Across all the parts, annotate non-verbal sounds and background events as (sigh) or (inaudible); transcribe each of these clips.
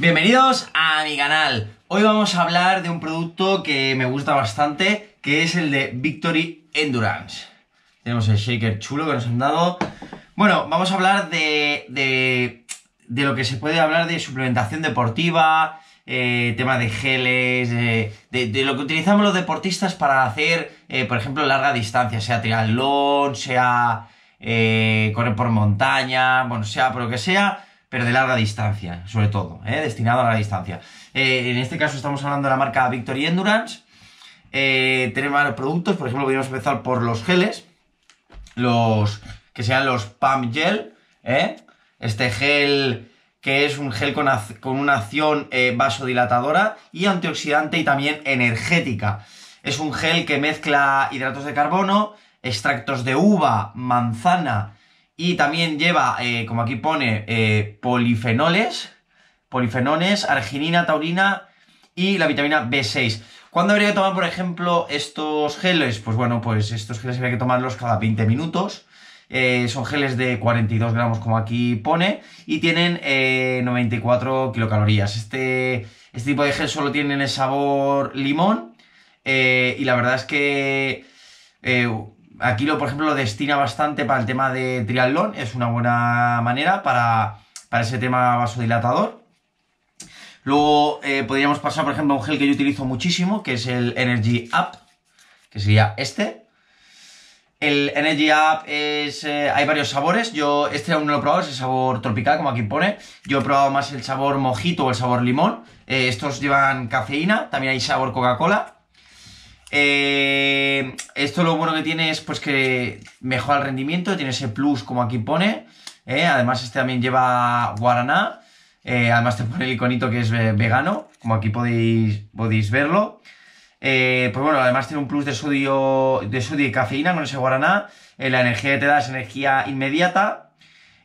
Bienvenidos a mi canal. Hoy vamos a hablar de un producto que me gusta bastante, que es el de Victory Endurance. Tenemos el shaker chulo que nos han dado. Bueno, vamos a hablar de, de, de lo que se puede hablar de suplementación deportiva, eh, tema de geles, eh, de, lo que utilizamos los deportistas para hacer, eh, por ejemplo, larga distancia, sea triatlón, sea correr por montaña, bueno, sea por lo que sea pero de larga distancia, sobre todo, ¿eh? destinado a larga distancia. Eh, en este caso estamos hablando de la marca Victory Endurance. Eh, tenemos productos, por ejemplo, podríamos empezar por los geles, los que sean los Pump Gel, ¿eh? este gel que es un gel con, con una acción vasodilatadora y antioxidante y también energética. Es un gel que mezcla hidratos de carbono, extractos de uva, manzana, y también lleva, eh, como aquí pone, eh, polifenoles, polifenones, arginina, taurina y la vitamina B6. ¿Cuándo habría que tomar, por ejemplo, estos geles? Pues bueno, pues estos geles habría que tomarlos cada 20 minutos. Eh, son geles de 42 gramos, como aquí pone, y tienen 94 kilocalorías. Este, este tipo de gel solo tienen el sabor limón, y la verdad es que aquí lo, por ejemplo, lo destina bastante para el tema de triatlón, es una buena manera para, ese tema vasodilatador. Luego eh, podríamos pasar, por ejemplo, a un gel que yo utilizo muchísimo, que es el Energy Up, que sería este. El Energy Up es. Eh, hay varios sabores. Yo este aún no lo he probado, es el sabor tropical, como aquí pone. Yo he probado más el sabor mojito o el sabor limón. Eh, estos llevan cafeína, también hay sabor Coca-Cola. Eh, esto lo bueno que tiene es pues que mejora el rendimiento, tiene ese plus como aquí pone. Eh. además, este también lleva guaraná. Eh, además te pone el iconito que es vegano, como aquí podéis, podéis verlo. pues bueno, además tiene un plus de sodio, de sodio y cafeína con ese guaraná. la energía que te da es energía inmediata.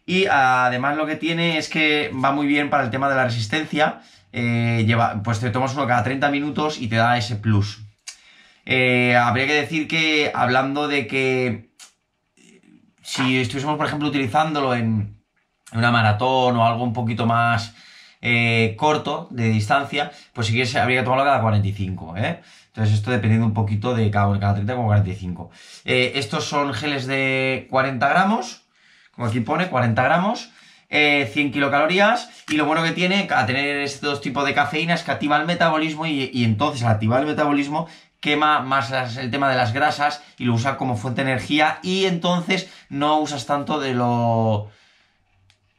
Y además lo que tiene es que va muy bien para el tema de la resistencia. lleva, pues te tomas uno cada 30 minutos y te da ese plus. Eh, habría que decir que, hablando de que si estuviésemos, por ejemplo, utilizándolo en, una maratón o algo un poquito más eh, corto de distancia, pues si quieres habría que tomarlo cada 45, ¿eh? Entonces esto dependiendo un poquito de cada, cada 30 como 45. Eh, estos son geles de 40 gramos, como aquí pone, 40 gramos, 100 kilocalorías, y lo bueno que tiene a tener estos tipos de cafeína es que activa el metabolismo y entonces al activar el metabolismo quema más el tema de las grasas y lo usa como fuente de energía y entonces no usas tanto de lo...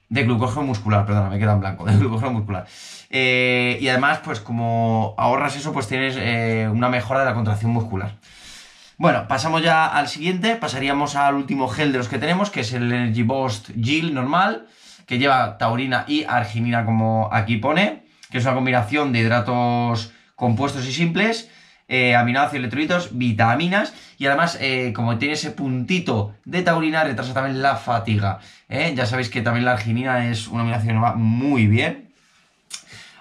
De glucógeno muscular, perdona, me queda en blanco, (laughs) de glucógeno muscular. Eh, y además, pues como ahorras eso, pues tienes eh, una mejora de la contracción muscular. Bueno, pasamos ya al siguiente, pasaríamos al último gel de los que tenemos, que es el Energy Boost Gel normal, que lleva taurina y arginina como aquí pone, que es una combinación de hidratos compuestos y simples, eh, aminoácidos, electrolitos, vitaminas y además eh, como tiene ese puntito de taurina retrasa también la fatiga. ¿eh? Ya sabéis que también la arginina es una aminoácido que va muy bien.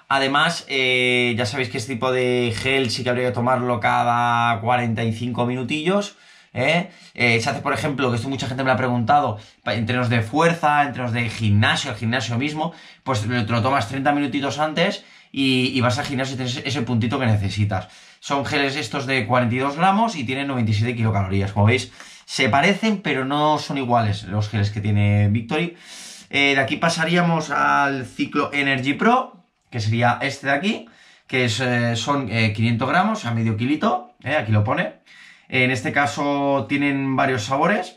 Además, eh, ya sabéis que este tipo de gel sí que habría que tomarlo cada 45 minutillos. ¿Eh? se hace, por ejemplo, que esto mucha gente me lo ha preguntado, entrenos de fuerza, entrenos de gimnasio, el gimnasio mismo, pues te lo tomas 30 minutitos antes y, y vas al gimnasio y tienes ese puntito que necesitas. Son geles estos de 42 gramos y tienen 97 kilocalorías. Como veis, se parecen, pero no son iguales los geles que tiene Victory. Eh, de aquí pasaríamos al ciclo Energy Pro, que sería este de aquí, que eh, son 500 eh, gramos a medio kilito, aquí lo pone. En este caso tienen varios sabores.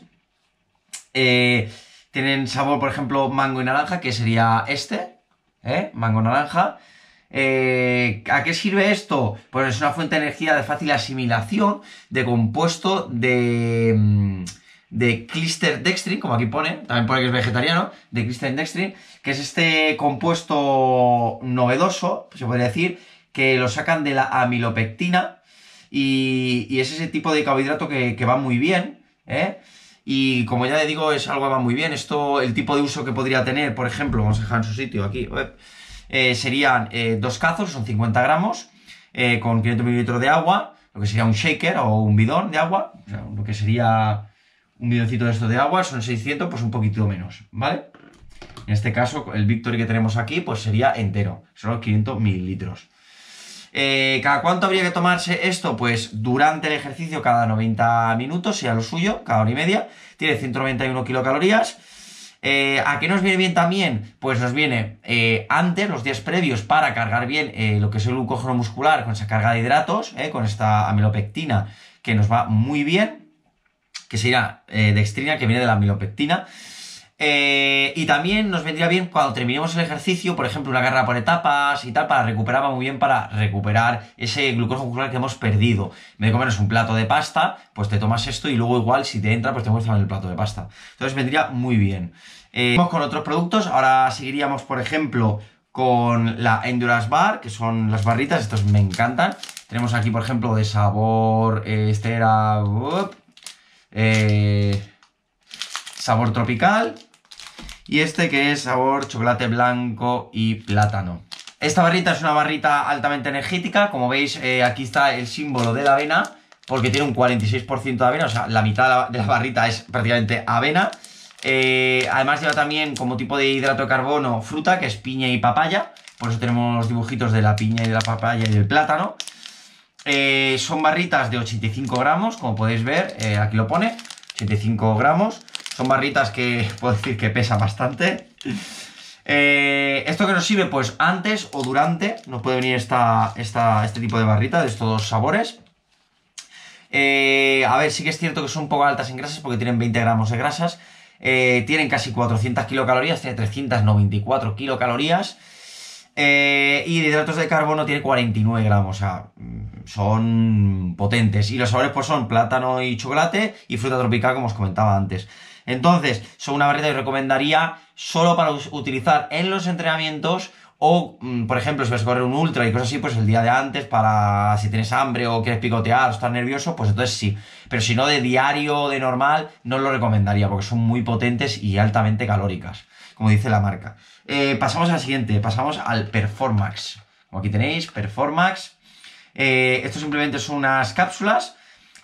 tienen sabor, por ejemplo, mango y naranja, que sería este, mango naranja. Eh, ¿A qué sirve esto? Pues es una fuente de energía de fácil asimilación de compuesto de, mm, de Dextrin como aquí pone, también pone que es vegetariano, de Dextrin que es este compuesto novedoso, se podría decir, que lo sacan de la amilopectina y, es ese tipo de carbohidrato que, va muy bien, ¿eh? Y como ya le digo, es algo que va muy bien. Esto, el tipo de uso que podría tener, por ejemplo, vamos a dejar en su sitio aquí. Web, eh, serían eh, dos cazos, son 50 gramos, eh, con 500 mililitros de agua, lo que sería un shaker o un bidón de agua, lo que sería un bidoncito de esto de agua, son 600, pues un poquito menos, ¿vale? En este caso, el Victory que tenemos aquí, pues sería entero, son 500 mililitros. ¿Cada cuánto habría que tomarse esto? Pues durante el ejercicio, cada 90 minutos, sea lo suyo, cada hora y media. Tiene 191 kilocalorías. Eh, ¿A qué nos viene bien también? Pues nos viene eh, antes, los días previos, para cargar bien eh, lo que es el glucógeno muscular con esa carga de hidratos, con esta amilopectina que nos va muy bien, que sería dextrina, que viene de la amilopectina. Eh, y también nos vendría bien cuando terminemos el ejercicio, por ejemplo, una carrera por etapas y tal, para recuperar, muy bien para recuperar ese glucógeno muscular que hemos perdido. me vez de comernos un plato de pasta, pues te tomas esto y luego igual si te entra, pues te muestran el plato de pasta. Entonces vendría muy bien. Eh, vamos con otros productos, ahora seguiríamos, por ejemplo, con la Endurance Bar, que son las barritas, estos me encantan. Tenemos aquí, por ejemplo, de sabor, eh, este era... sabor tropical, y este que es sabor chocolate blanco y plátano. Esta barrita es una barrita altamente energética, como veis eh, aquí está el símbolo de la avena, porque tiene un 46% de avena, o sea, la mitad de la barrita es prácticamente avena. Eh, además lleva también como tipo de hidrato de carbono fruta, que es piña y papaya, por eso tenemos los dibujitos de la piña y de la papaya y del plátano. Eh, son barritas de 85 gramos, como podéis ver, aquí lo pone, 85 gramos. Son barritas que puedo decir que pesa bastante. Eh, ¿Esto que nos sirve? Pues antes o durante nos puede venir esta, este tipo de barrita de estos dos sabores. Eh, a ver, sí que es cierto que son un poco altas en grasas porque tienen 20 gramos de grasas. Eh, tienen casi 400 kilocalorías, tiene 394 kilocalorías. y de hidratos de carbono tiene 49 gramos, o sea, son potentes. Y los sabores pues son plátano y chocolate y fruta tropical, como os comentaba antes. Entonces, son una barrita que recomendaría solo para utilizar en los entrenamientos o, mm, por ejemplo, si vas a correr un ultra y cosas así, pues el día de antes, para si tienes hambre o quieres picotear o estás nervioso, pues entonces sí. Pero si no, de diario de normal, no lo recomendaría porque son muy potentes y altamente calóricas, como dice la marca. Eh, pasamos al siguiente, pasamos al Performax. Como aquí tenéis, Performax. Eh, esto simplemente son unas cápsulas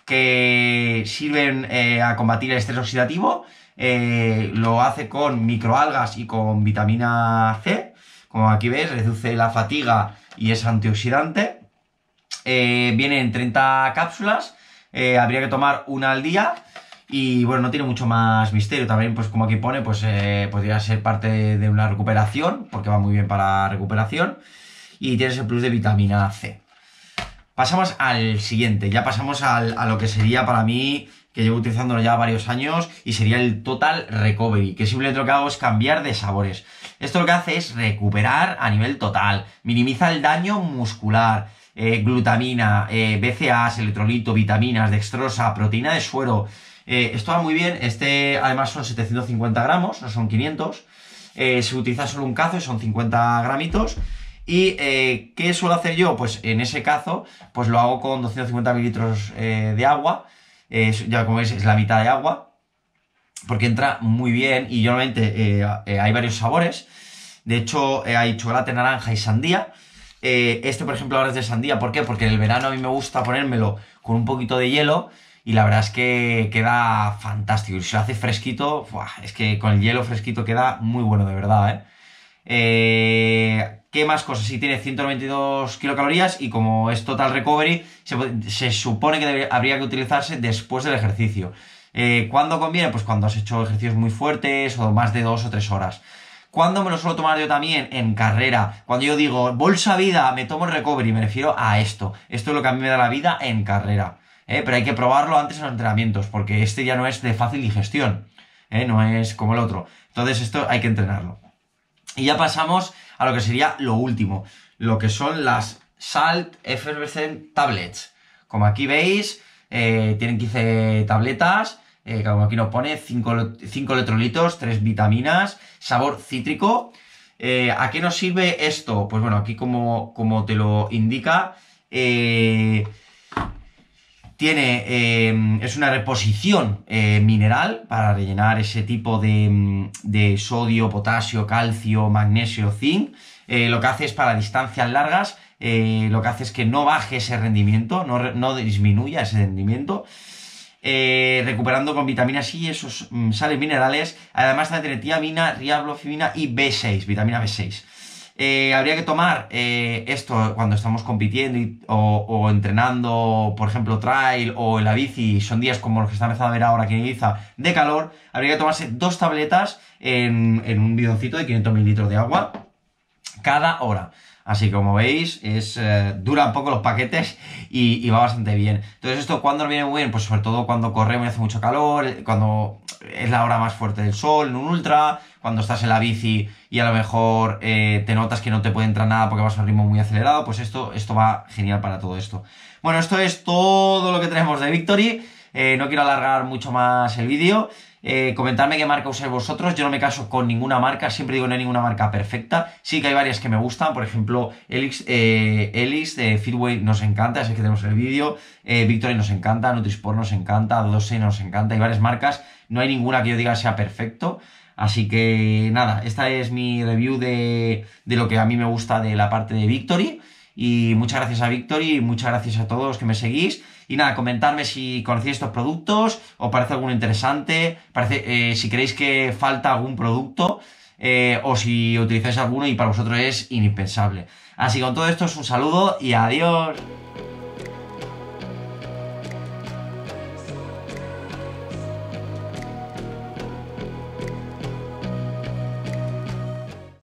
que sirven eh, a combatir el estrés oxidativo. Eh, lo hace con microalgas y con vitamina C. Como aquí ves, reduce la fatiga y es antioxidante. Eh, viene en 30 cápsulas. habría que tomar una al día. Y bueno, no tiene mucho más misterio. También, pues como aquí pone, pues podría ser parte de una recuperación, porque va muy bien para recuperación. Y tienes el plus de vitamina C. Pasamos al siguiente, ya pasamos a lo que sería para mí, que llevo utilizándolo ya varios años, y sería el Total Recovery, que simplemente lo que hago es cambiar de sabores. Esto lo que hace es recuperar a nivel total, minimiza el daño muscular, eh, glutamina, eh, BCA's electrolito, vitaminas, dextrosa, proteína de suero. Eh, esto va muy bien, este además son 750 gramos, no son 500. se utiliza solo un cazo y son 50 gramitos. ¿Y eh, qué suelo hacer yo? Pues en ese caso, pues lo hago con 250 mililitros eh, de agua. Eh, ya como veis, es la mitad de agua. Porque entra muy bien y normalmente hay varios sabores. De hecho, hay chocolate, naranja y sandía. este, por ejemplo, ahora es de sandía. ¿Por qué? Porque en el verano a mí me gusta ponérmelo con un poquito de hielo. Y la verdad es que queda fantástico. Y si lo hace fresquito, es que con el hielo fresquito queda muy bueno, de verdad, ¿eh? Eh, ¿Qué más cosas? Si tiene 192 kilocalorías y como es total recovery, se, supone que habría que utilizarse después del ejercicio. Eh, ¿Cuándo conviene? Pues cuando has hecho ejercicios muy fuertes o más de dos o tres horas. ¿Cuándo me lo suelo tomar yo también? En carrera. Cuando yo digo bolsa vida, me tomo el recovery, me refiero a esto. Esto es lo que a mí me da la vida en carrera. Eh, pero hay que probarlo antes en los entrenamientos, porque este ya no es de fácil digestión. No es como el otro. Entonces, esto hay que entrenarlo. Y ya pasamos a lo que sería lo último, lo que son las Salt Effervescent Tablets. Como aquí veis, eh, tienen 15 tabletas, eh, como aquí nos pone 5, electrolitos, 3 vitaminas, sabor cítrico. Eh, ¿A qué nos sirve esto? Pues bueno, aquí como, como te lo indica, tiene, em, es una reposición eh, mineral para rellenar ese tipo de, mm, sodio, potasio, calcio, magnesio, zinc. Eh, lo que hace es para distancias largas, eh, lo que hace es que no baje ese rendimiento, no, disminuya ese rendimiento. recuperando con vitaminas y esos mm, sales minerales. Además también tiene tiamina, riablofimina y B6, vitamina B6. Eh, habría que tomar eh, esto cuando estamos compitiendo o, entrenando, por ejemplo, trail o en la bici, son días como los que está empezando a ver ahora aquí en de calor, habría que tomarse dos tabletas en, un bidoncito de 500 mililitros de agua cada hora. Así que como veis, es, eh, dura duran poco los paquetes y, va bastante bien. Entonces, ¿esto cuando nos viene muy bien? Pues sobre todo cuando corremos y hace mucho calor, cuando es la hora más fuerte del sol, en un ultra, cuando estás en la bici y a lo mejor eh, te notas que no te puede entrar nada porque vas a un ritmo muy acelerado, pues esto, esto va genial para todo esto. Bueno, esto es todo lo que tenemos de Victory. Eh, no quiero alargar mucho más el vídeo. Eh, comentadme qué marca usáis vosotros. Yo no me caso con ninguna marca, siempre digo no hay ninguna marca perfecta. Sí que hay varias que me gustan, por ejemplo, Elix, eh, Elix de Fitway nos encanta, así que tenemos el vídeo. Eh, Victory nos encanta, Nutrisport nos encanta, Dose nos encanta, hay varias marcas. No hay ninguna que yo diga sea perfecto. Así que nada, esta es mi review de, de lo que a mí me gusta de la parte de Victory. Y muchas gracias a Victory y muchas gracias a todos los que me seguís. Y nada, comentarme si conocéis estos productos, o parece alguno interesante, parece, eh, si creéis que falta algún producto, eh, o si utilizáis alguno y para vosotros es indispensable Así que con todo esto es un saludo y adiós.